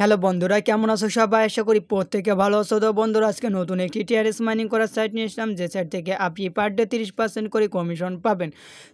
hello বন্ধুরা কেমন আছো সবাই আশা করি প্রত্যেকে ভালো আছো তো বন্ধুরা আজকে নতুন একটি টিআরএস মাইনিং করার সাইট নিয়ে এসলাম যে সাইট থেকে আপনি পার ডে তিরিশ পার্সেন্ট করে কমিশন পাবেন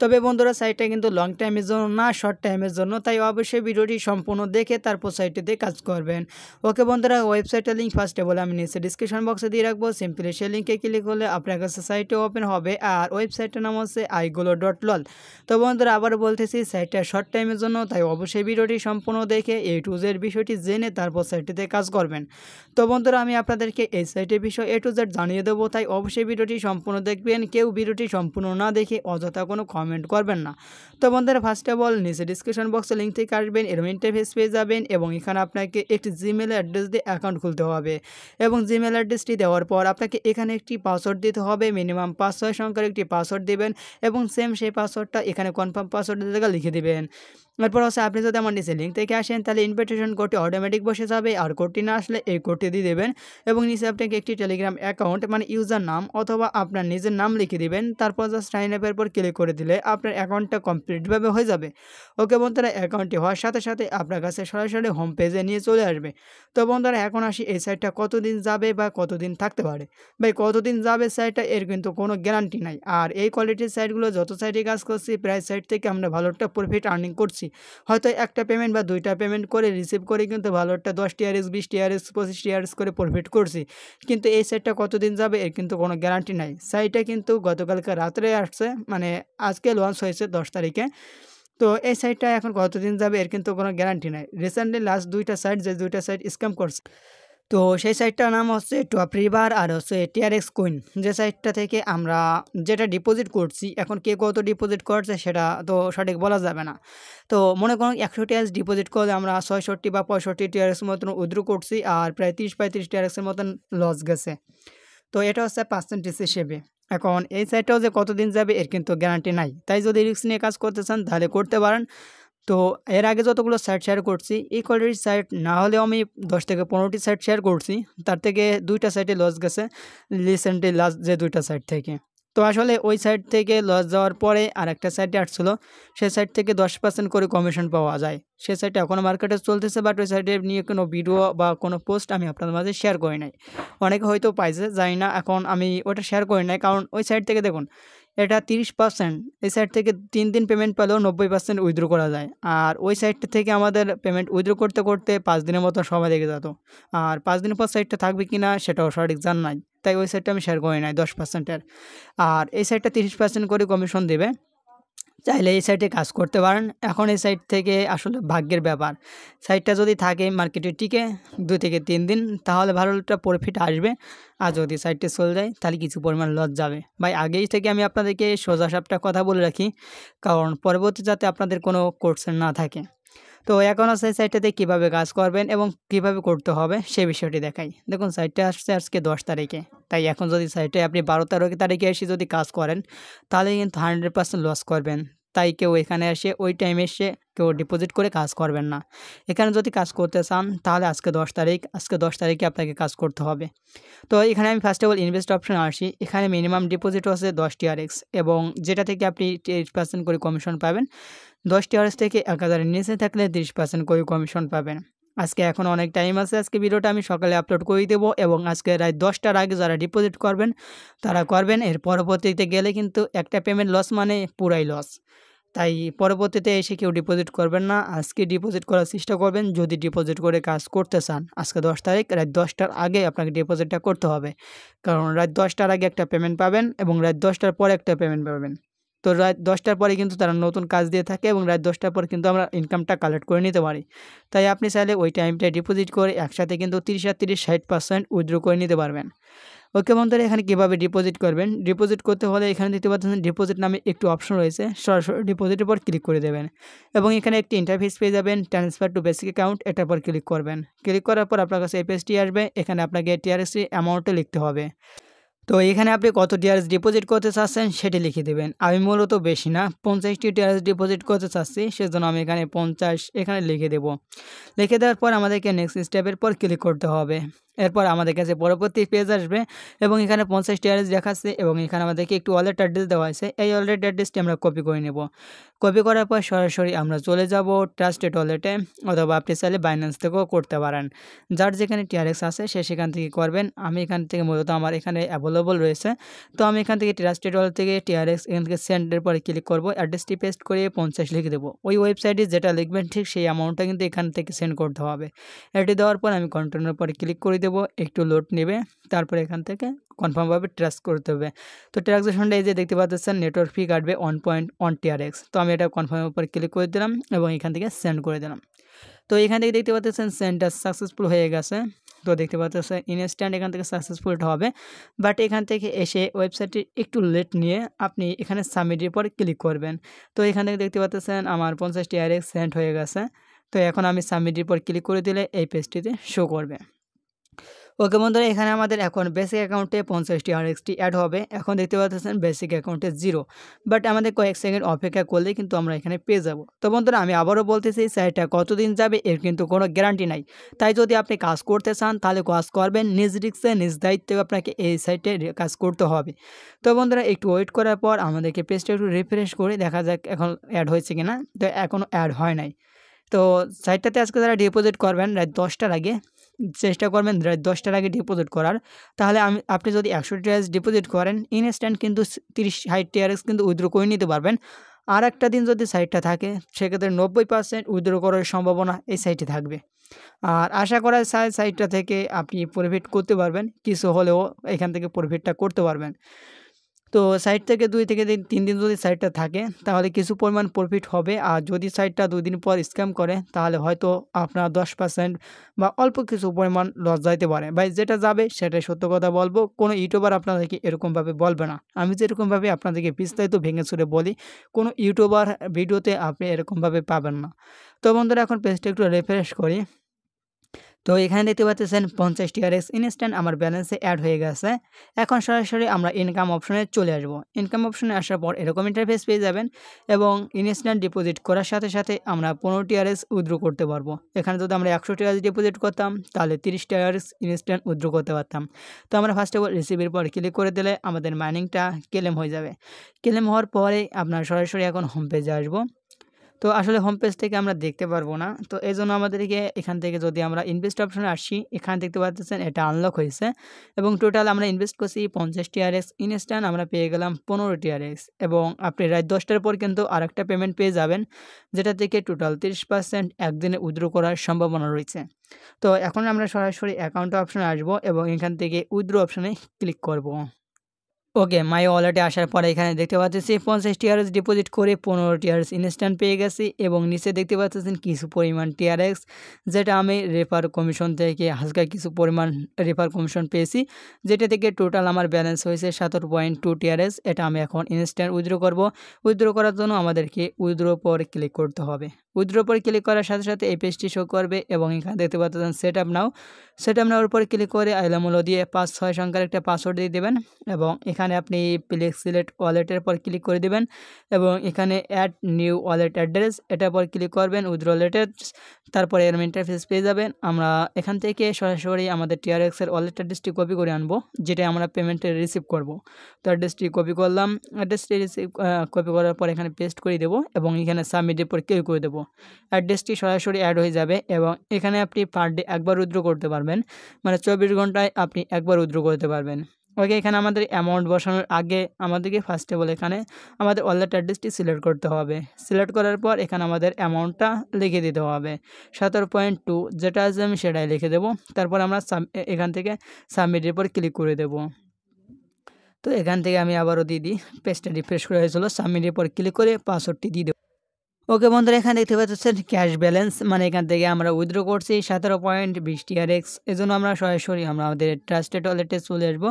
তবে বন্ধুরা সাইটটা কিন্তু লং টাইমের জন্য না শর্ট টাইমের জন্য তাই অবশ্যই ভিডিওটি সম্পূর্ণ দেখে তারপর সাইটটিতে কাজ করবেন ওকে বন্ধুরা ওয়েবসাইটের লিঙ্ক ফার্স্টে বলে আমি নিচে ডিসক্রিপশন বক্সে দিয়ে রাখবো সিম্পলি সেই লিঙ্কে ক্লিক করলে আপনার কাছে সাইটে ওপেন হবে আর ওয়েবসাইটের নাম হচ্ছে আইগুলো ডট লল তো বন্ধুরা আবার বলতেছি সাইটটা শর্ট টাইমের জন্য তাই অবশ্যই ভিডিওটি সম্পূর্ণ দেখে এই টু জের বিষয়টি জেনে নিয়ে তারপর সাইটটিতে কাজ করবেন তো বন্ধুরা আমি আপনাদেরকে এই সাইটের বিষয়ে এ টু জেড জানিয়ে দেবো তাই অবশ্যই ভিডিওটি সম্পূর্ণ দেখবেন কেউ ভিডিওটি সম্পূর্ণ না দেখে অযথা কোনো কমেন্ট করবেন না তো বন্ধুরা ফার্স্ট অফ অল নিচে ডিসক্রিপশন বক্সে লিঙ্ক থেকে আসবেন এরকম ইন্টারফেস পেয়ে যাবেন এবং এখানে আপনাকে একটি জিমেল অ্যাড্রেস দিয়ে অ্যাকাউন্ট খুলতে হবে এবং জিমেল অ্যাড্রেসটি দেওয়ার পর আপনাকে এখানে একটি পাসওয়ার্ড দিতে হবে মিনিমাম পাঁচ ছয় সংখ্যার একটি পাসওয়ার্ড দেবেন এবং সেম সেই পাসওয়ার্ডটা এখানে কনফার্ম পাসওয়ার্ড জায়গায় লিখে দেবেন এরপর হচ্ছে আপনি যদি আমার নিচে লিঙ্ক থেকে আসেন তাহলে ইনভিটেশন কোডটি অটোমেটিক বসে যাবে আর কোডটি না আসলে এই কোডটি দিয়ে দেবেন এবং নিচে আপনাকে একটি টেলিগ্রাম অ্যাকাউন্ট মানে ইউজার নাম অথবা আপনার নিজের নাম লিখে দিবেন তারপর জাস্ট সাইন আপের পর ক্লিক করে দিলে আপনার অ্যাকাউন্টটা কমপ্লিটভাবে হয়ে যাবে ওকে বন্ধুরা অ্যাকাউন্টটি হওয়ার সাথে সাথে আপনার কাছে সরাসরি হোম পেজে নিয়ে চলে আসবে তো বন্ধুরা এখন আসি এই সাইটটা কতদিন যাবে বা কতদিন থাকতে পারে ভাই কতদিন যাবে সাইটটা এর কিন্তু কোনো গ্যারান্টি নাই আর এই কোয়ালিটির সাইটগুলো যত সাইটে কাজ করছি প্রায় সাইট থেকে আমরা ভালো একটা প্রফিট আর্নিং করছি হয়তো একটা পেমেন্ট বা দুইটা পেমেন্ট করে রিসিভ করে কিন্তু ভালো একটা দশ টিআরএস বিশ টিআরএস পঁচিশ টিআরএস করে প্রফিট করছি কিন্তু এই সাইটটা কতদিন যাবে এর কিন্তু কোনো গ্যারান্টি নাই সাইটটা কিন্তু গতকালকে রাত্রে আসছে মানে আজকে লঞ্চ হয়েছে দশ তারিখে তো এই সাইটটা এখন কতদিন যাবে এর কিন্তু কোনো গ্যারান্টি নাই রিসেন্টলি লাস্ট দুইটা সাইট যে দুইটা সাইট স্ক্যাম করছে তো সেই সাইটটার নাম হচ্ছে টপ রিভার আর হচ্ছে টিআরএক্স কুইন যে সাইটটা থেকে আমরা যেটা ডিপোজিট করছি এখন কে কত ডিপোজিট করছে সেটা তো সঠিক বলা যাবে না তো মনে করুন একশো টিআরএক্স ডিপোজিট করলে আমরা ছয়ষট্টি বা পঁয়ষট্টি টিআরএক্স মতন উদ্রু করছি আর প্রায় তিরিশ পঁয়ত্রিশ টিআরএক্সের মতন লস গেছে তো এটা হচ্ছে পার্সেন্টেজ হিসেবে এখন এই সাইটটাও যে কতদিন যাবে এর কিন্তু গ্যারান্টি নাই তাই যদি রিক্স নিয়ে কাজ করতে চান তাহলে করতে পারেন তো এর আগে যতগুলো সাইট শেয়ার করছি এই কোয়ালিটির সাইট না হলেও আমি দশ থেকে পনেরোটি সাইট শেয়ার করছি তার থেকে দুইটা সাইটে লস গেছে রিসেন্টলি লাস্ট যে দুইটা সাইট থেকে তো আসলে ওই সাইট থেকে লস যাওয়ার পরে আর একটা সাইটে আসছিলো সে সাইট থেকে দশ পার্সেন্ট করে কমিশন পাওয়া যায় সে সাইটে এখনও মার্কেটে চলতেছে বাট ওই সাইটে নিয়ে কোনো ভিডিও বা কোনো পোস্ট আমি আপনাদের মাঝে শেয়ার করি নাই অনেকে হয়তো পাইছে জানি না এখন আমি ওটা শেয়ার করি নাই কারণ ওই সাইট থেকে দেখুন এটা তিরিশ পার্সেন্ট এই সাইট থেকে তিন দিন পেমেন্ট পেলেও নব্বই পার্সেন্ট উইথড্র করা যায় আর ওই সাইটটা থেকে আমাদের পেমেন্ট উইথড্রো করতে করতে পাঁচ দিনের মতো সময় লেগে যেত আর পাঁচ দিন পর সাইটটা থাকবে কি না সেটাও সঠিক জান নাই তাই ওই সাইটটা আমি শেয়ার করি নাই দশ পার্সেন্টের আর এই সাইটটা তিরিশ পার্সেন্ট করে কমিশন দেবে চাইলে এই সাইটে কাজ করতে পারেন এখন এই সাইট থেকে আসলে ভাগ্যের ব্যাপার সাইটটা যদি থাকে মার্কেটে টিকে দু থেকে তিন দিন তাহলে ভালো একটা প্রফিট আসবে আর যদি সাইটটা চলে যায় তাহলে কিছু পরিমাণ লস যাবে ভাই আগেই থেকে আমি আপনাদেরকে সোজা সাপটা কথা বলে রাখি কারণ পরবর্তী যাতে আপনাদের কোনো কোর্সের না থাকে তো এখন আছে সাইটটাতে কিভাবে কাজ করবেন এবং কিভাবে করতে হবে সেই বিষয়টি দেখাই দেখুন সাইটটা আসছে আজকে দশ তারিখে তাই এখন যদি সাইটে আপনি বারো তারিখ তারিখে এসে যদি কাজ করেন তাহলে কিন্তু হান্ড্রেড পার্সেন্ট লস করবেন তাই কেউ এখানে এসে ওই টাইমে এসে কেউ ডিপোজিট করে কাজ করবেন না এখানে যদি কাজ করতে চান তাহলে আজকে দশ তারিখ আজকে দশ তারিখে আপনাকে কাজ করতে হবে তো এখানে আমি first of all invest option আসি এখানে মিনিমাম ডিপোজিট হচ্ছে দশ টিআরএক্স এবং যেটা থেকে আপনি তেইশ পার্সেন্ট করে কমিশন পাবেন দশ টিআরএক্স থেকে এক হাজারের নিচে থাকলে তিরিশ পার্সেন্ট করে কমিশন পাবেন আজকে এখন অনেক টাইম আছে আজকে ভিডিওটা আমি সকালে আপলোড করে দেব এবং আজকে রাত দশটার আগে যারা ডিপোজিট করবেন তারা করবেন এর পরবর্তীতে গেলে কিন্তু একটা পেমেন্ট লস মানে পুরাই লস তাই পরবর্তীতে এসে কেউ ডিপোজিট করবেন না আজকে ডিপোজিট করার চেষ্টা করবেন যদি ডিপোজিট করে কাজ করতে চান আজকে দশ তারিখ রাত দশটার আগে আপনাকে ডিপোজিটটা করতে হবে কারণ রাত দশটার আগে একটা পেমেন্ট পাবেন এবং রাত দশটার পরে একটা পেমেন্ট পাবেন তো রাত দশটার পরে কিন্তু তারা নতুন কাজ দিয়ে থাকে এবং রাত দশটার পর কিন্তু আমরা ইনকামটা কালেক্ট করে নিতে পারি তাই আপনি চাইলে ওই টাইমটায় ডিপোজিট করে একসাথে কিন্তু তিরিশ আর তিরিশ ষাট পার্সেন্ট উইথড্র করে নিতে পারবেন ওকে বন্ধুরা এখানে কীভাবে ডিপোজিট করবেন ডিপোজিট করতে হলে এখানে দেখতে পাচ্ছেন ডিপোজিট নামে একটু অপশন রয়েছে সরাসরি ডিপোজিটের উপর ক্লিক করে দেবেন এবং এখানে একটি ইন্টারফেস পেয়ে যাবেন ট্রান্সফার টু বেসিক অ্যাকাউন্ট এটার পর ক্লিক করবেন ক্লিক করার পর আপনার কাছে এপিএসটি আসবে এখানে আপনাকে টিআরএসটি অ্যামাউন্টে লিখতে হবে তো এখানে আপনি কত টিআরএস ডিপোজিট করতে চাচ্ছেন সেটি লিখে দেবেন আমি মূলত বেশি না পঞ্চাশটি টিআরএস ডিপোজিট করতে চাচ্ছি সেজন্য আমি এখানে পঞ্চাশ এখানে লিখে দেব লিখে দেওয়ার পর আমাদেরকে নেক্সট স্টেপের পর ক্লিক করতে হবে এরপর আমাদের কাছে পরবর্তী পেজ আসবে এবং এখানে পঞ্চাশটি অ্যাড্রেস দেখাচ্ছে এবং এখানে আমাদেরকে একটু ওয়ালেট অ্যাড্রেস দেওয়া হয়েছে এই ওয়ালেট অ্যাড্রেসটি আমরা কপি করে নেব কপি করার পর সরাসরি আমরা চলে যাব ট্রাস্টেড ওয়ালেটে অথবা আপনি চাইলে বাইন্যান্স থেকেও করতে পারেন যার যেখানে টিআরএক্স আছে সে সেখান থেকে করবেন আমি এখান থেকে মূলত আমার এখানে অ্যাভেলেবল রয়েছে তো আমি এখান থেকে ট্রাস্টেড ওয়ালেট থেকে টিআরএক্স এখান থেকে সেন্ডের পরে ক্লিক করব অ্যাড্রেসটি পেস্ট করে পঞ্চাশ লিখে দেবো ওই ওয়েবসাইটে যেটা লিখবেন ঠিক সেই অ্যামাউন্টটা কিন্তু এখান থেকে সেন্ড করতে হবে এটি দেওয়ার পর আমি কন্টিনিউর পরে ক্লিক করে দেব একটু লোড নেবে তারপর এখান থেকে কনফার্মভাবে ট্রাস্ট করতে হবে তো ট্রানজাকশনটা এই যে দেখতে পাচ্ছেন নেটওয়ার্ক ফি কাটবে ওয়ান পয়েন্ট ওয়ান টিআরএক্স তো আমি এটা কনফার্মের উপর ক্লিক করে দিলাম এবং এখান থেকে সেন্ড করে দিলাম তো এখান থেকে দেখতে পাচ্ছেন সেন্ডটা সাকসেসফুল হয়ে গেছে তো দেখতে পাচ্ছেন ইনস্ট্যান্ট এখান থেকে সাকসেসফুল হবে বাট এখান থেকে এসে ওয়েবসাইটটি একটু লেট নিয়ে আপনি এখানে সাবমিটের পর ক্লিক করবেন তো এখান থেকে দেখতে পাচ্ছেন আমার পঞ্চাশটি এক্স সেন্ড হয়ে গেছে তো এখন আমি সাবমিটের পর ক্লিক করে দিলে এই পেজটিতে শো করবে ওকে বন্ধুরা এখানে আমাদের এখন বেসিক অ্যাকাউন্টে পঞ্চাশটি আর এক্সটি অ্যাড হবে এখন দেখতে পাচ্ছেন বেসিক অ্যাকাউন্টে জিরো বাট আমাদের কয়েক সেকেন্ড অপেক্ষা করলে কিন্তু আমরা এখানে পেয়ে যাব তো বন্ধুরা আমি আবারও বলতেছি সাইটটা কতদিন যাবে এর কিন্তু কোনো গ্যারান্টি নাই তাই যদি আপনি কাজ করতে চান তাহলে কাজ করবেন নিজ রিক্সে নিজ দায়িত্বে আপনাকে এই সাইটে কাজ করতে হবে তো বন্ধুরা একটু ওয়েট করার পর আমাদেরকে পেজটা একটু রিফ্রেশ করে দেখা যাক এখন অ্যাড হয়েছে কিনা তো এখনও অ্যাড হয় নাই তো সাইটটাতে আজকে যারা ডিপোজিট করবেন রাত দশটার আগে চেষ্টা করবেন দশটার আগে ডিপোজিট করার তাহলে আমি আপনি যদি একশো টিআরএস ডিপোজিট করেন ইনস্ট্যান্ট কিন্তু তিরিশ ষাট টিআরএস কিন্তু উইথড্রো করে নিতে পারবেন আর একটা দিন যদি সাইটটা থাকে সেক্ষেত্রে নব্বই পার্সেন্ট উইথড্র করার সম্ভাবনা এই সাইটে থাকবে আর আশা করা যায় সাইটটা থেকে আপনি প্রফিট করতে পারবেন কিছু হলেও এখান থেকে প্রফিটটা করতে পারবেন তো সাইট থেকে দুই থেকে তিন দিন যদি সাইটটা থাকে তাহলে কিছু পরিমাণ প্রফিট হবে আর যদি সাইটটা দুই দিন পর স্ক্যাম করে তাহলে হয়তো আপনার দশ পার্সেন্ট বা অল্প কিছু পরিমাণ লস যাইতে পারে ভাই যেটা যাবে সেটাই সত্য কথা বলবো কোনো ইউটিউবার আপনাদেরকে এরকমভাবে বলবে না আমি যেরকমভাবে আপনাদেরকে বিস্তারিত ভেঙে ছুড়ে বলি কোনো ইউটিউবার ভিডিওতে আপনি এরকমভাবে পাবেন না তো বন্ধুরা এখন পেজটা একটু রেফ্রেশ করি তো এখানে দেখতে পাচ্ছেন পঞ্চাশটি আর এক্স ইনস্ট্যান্ট আমার ব্যালেন্সে অ্যাড হয়ে গেছে এখন সরাসরি আমরা ইনকাম অপশনে চলে আসব ইনকাম অপশনে আসার পর এরকম ইন্টারফেস পেয়ে যাবেন এবং ইনস্ট্যান্ট ডিপোজিট করার সাথে সাথে আমরা পনেরোটি আর এক্স উদ্রো করতে পারবো এখানে যদি আমরা একশো টাকা ডিপোজিট করতাম তাহলে তিরিশটি আর এক্স ইনস্ট্যান্ট উদ্রো করতে পারতাম তো আমরা ফার্স্ট অফ অল রিসিভের পর ক্লিক করে দিলে আমাদের মাইনিংটা ক্লেম হয়ে যাবে ক্লেম হওয়ার পরে আপনার সরাসরি এখন হোম পেজে আসবো তো আসলে হোম পেজ থেকে আমরা দেখতে পারবো না তো এই জন্য আমাদেরকে এখান থেকে যদি আমরা ইনভেস্ট অপশনে আসি এখানে দেখতে পাচ্ছেন এটা আনলক হয়েছে এবং টোটাল আমরা ইনভেস্ট করছি পঞ্চাশ আর এক্স ইনস্ট্যান্ট আমরা পেয়ে গেলাম পনেরোটি আর এক্স এবং আপনি রাত দশটার পর কিন্তু আর একটা পেমেন্ট পেয়ে যাবেন যেটা থেকে টোটাল তিরিশ পার্সেন্ট একদিনে উইথড্র করার সম্ভাবনা রয়েছে তো এখন আমরা সরাসরি অ্যাকাউন্ট অপশনে আসবো এবং এখান থেকে উইথড্র অপশনে ক্লিক করবো ওকে মাই ওয়ালেটে আসার পরে এখানে দেখতে পাচ্ছি পঞ্চাশ টিআরএস ডিপোজিট করে পনেরো টিআরএস ইনস্ট্যান্ট পেয়ে গেছি এবং নিচে দেখতে পাচ্ছেন কিছু পরিমাণ টিআরএক্স যেটা আমি রেফার কমিশন থেকে হালকা কিছু পরিমাণ রেফার কমিশন পেয়েছি যেটা থেকে টোটাল আমার ব্যালেন্স হয়েছে সাতের পয়েন্ট টু টিআরএস এটা আমি এখন ইনস্ট্যান্ট উইথড্রো করবো উইথড্রো করার জন্য আমাদেরকে উইথড্র পর ক্লিক করতে হবে উইথড্রো পর ক্লিক করার সাথে সাথে এই পেজটি শো করবে এবং এখানে দেখতে পাচ্ছেন set up now set up নাওয়ার উপর ক্লিক করে আইলামুলো দিয়ে পাঁচ ছয় সংখ্যার একটা পাসওয়ার্ড দিয়ে দেবেন এবং এখানে এখানে আপনি প্লেক সিলেক্ট ওয়ালেটের পর ক্লিক করে দেবেন এবং এখানে অ্যাড নিউ ওয়ালেট অ্যাড্রেস এটার পর ক্লিক করবেন উইথ ওয়ালেটের তারপরে এরম ইন্টারফেস পেয়ে যাবেন আমরা এখান থেকে সরাসরি আমাদের টিআরএক্সের ওয়ালেট অ্যাড্রেসটি কপি করে আনবো যেটা আমরা পেমেন্টে রিসিভ করব তো অ্যাড্রেসটি কপি করলাম অ্যাড্রেসটি রিসিভ কপি করার পর এখানে পেস্ট করে দেবো এবং এখানে সাবমিটের পর ক্লিক করে দেবো অ্যাড্রেসটি সরাসরি অ্যাড হয়ে যাবে এবং এখানে আপনি পার ডে একবার উইথড্র করতে পারবেন মানে চব্বিশ ঘন্টায় আপনি একবার উইথড্র করতে পারবেন ওকে এখানে আমাদের অ্যামাউন্ট বসানোর আগে আমাদেরকে ফার্স্ট অফ অল এখানে আমাদের ওয়ালেট অ্যাড্রেসটি সিলেক্ট করতে হবে সিলেক্ট করার পর এখানে আমাদের অ্যামাউন্টটা লিখে দিতে হবে সতেরো পয়েন্ট টু যেটা আছে আমি সেটাই লিখে দেবো তারপর আমরা এখান থেকে সাবমিটের পর ক্লিক করে দেবো তো এখান থেকে আমি আবারও দিয়ে দিই পেজটা রিফ্রেশ করে হয়েছিল সাবমিটের পর ক্লিক করে পাসওয়ার্ডটি দিয়ে ওকে বন্ধুরা এখানে দেখতে পাচ্ছেন ক্যাশ ব্যালেন্স মানে এখান থেকে আমরা উইথড্র করছি সতেরো পয়েন্ট বিশ টিআর এক্স এজন্য আমরা সরাসরি আমরা আমাদের ট্রাস্টেড ওয়ালেটে চলে আসবো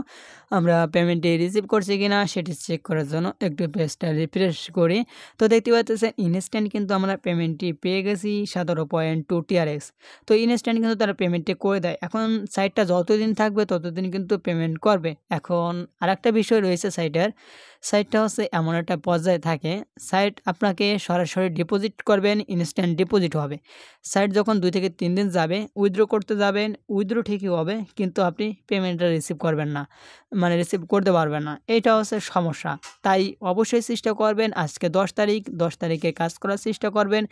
আমরা পেমেন্টটি রিসিভ করছি কিনা সেটি চেক করার জন্য একটু পেজটা রিফ্রেশ করি তো দেখতে পাচ্ছেন ইনস্ট্যান্ট কিন্তু আমরা পেমেন্টটি পেয়ে গেছি সতেরো পয়েন্ট টু টিআর এক্স তো ইনস্ট্যান্ট কিন্তু তারা পেমেন্টটি করে দেয় এখন সাইটটা যতদিন থাকবে ততদিন কিন্তু পেমেন্ট করবে এখন আর একটা বিষয় রয়েছে সাইটের সাইটটা হচ্ছে এমন একটা পর্যায়ে থাকে সাইট আপনাকে সরাসরি ডিপোজিট করবেন ইনস্ট্যান্ট ডিপোজিট হবে সাইট যখন দুই থেকে তিন দিন যাবে উইথড্রো করতে যাবেন উইথড্রো ঠিকই হবে কিন্তু আপনি পেমেন্টটা রিসিভ করবেন না মানে রিসিভ করতে পারবেন না এটা হচ্ছে সমস্যা তাই অবশ্যই চেষ্টা করবেন আজকে দশ তারিখ দশ তারিখে কাজ করার চেষ্টা করবেন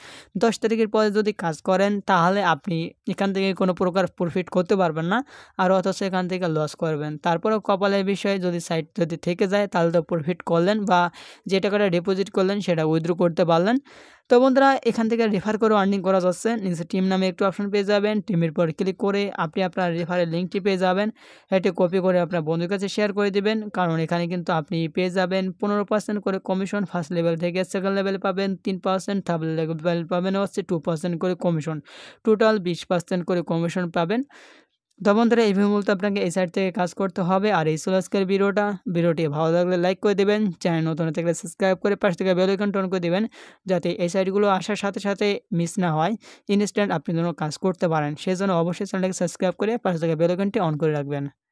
দশ তারিখের পরে যদি কাজ করেন তাহলে আপনি এখান থেকে কোনো প্রকার প্রফিট করতে পারবেন না আর অথচ এখান থেকে লস করবেন তারপরেও কপালের বিষয়ে যদি সাইট যদি থেকে যায় তাহলে তো প্রফিট করলেন বা যে টাকাটা ডিপোজিট করলেন সেটা উইথড্রো করতে পারলেন তো বন্ধুরা এখান থেকে রেফার করে আর্নিং করা যাচ্ছে নিজে টিম নামে একটু অপশন পেয়ে যাবেন টিমের পর ক্লিক করে আপনি আপনার রেফারের লিঙ্কটি পেয়ে যাবেন এটি কপি করে আপনার বন্ধুর কাছে শেয়ার করে দেবেন কারণ এখানে কিন্তু আপনি পেয়ে যাবেন পনেরো পার্সেন্ট করে কমিশন ফার্স্ট লেভেল থেকে সেকেন্ড লেভেল পাবেন তিন পার্সেন্ট থার্ড লেভেল পাবেন হচ্ছে টু পার্সেন্ট করে কমিশন টোটাল বিশ পার্সেন্ট করে কমিশন পাবেন তো বন্ধুরা এই মূলত আপনাকে এই সাইড থেকে কাজ করতে হবে আর এই ছিল আজকের ভিডিওটা ভিডিওটি ভালো লাগলে লাইক করে দেবেন চ্যানেল নতুন থাকলে সাবস্ক্রাইব করে পাশ থেকে বেল আইকন টন করে দেবেন যাতে এই সাইডগুলো আসার সাথে সাথে মিস না হয় ইনস্ট্যান্ট আপনি যেন কাজ করতে পারেন সেই জন্য অবশ্যই চ্যানেলটাকে সাবস্ক্রাইব করে পাশ থেকে বেল আইকনটি অন করে রাখবেন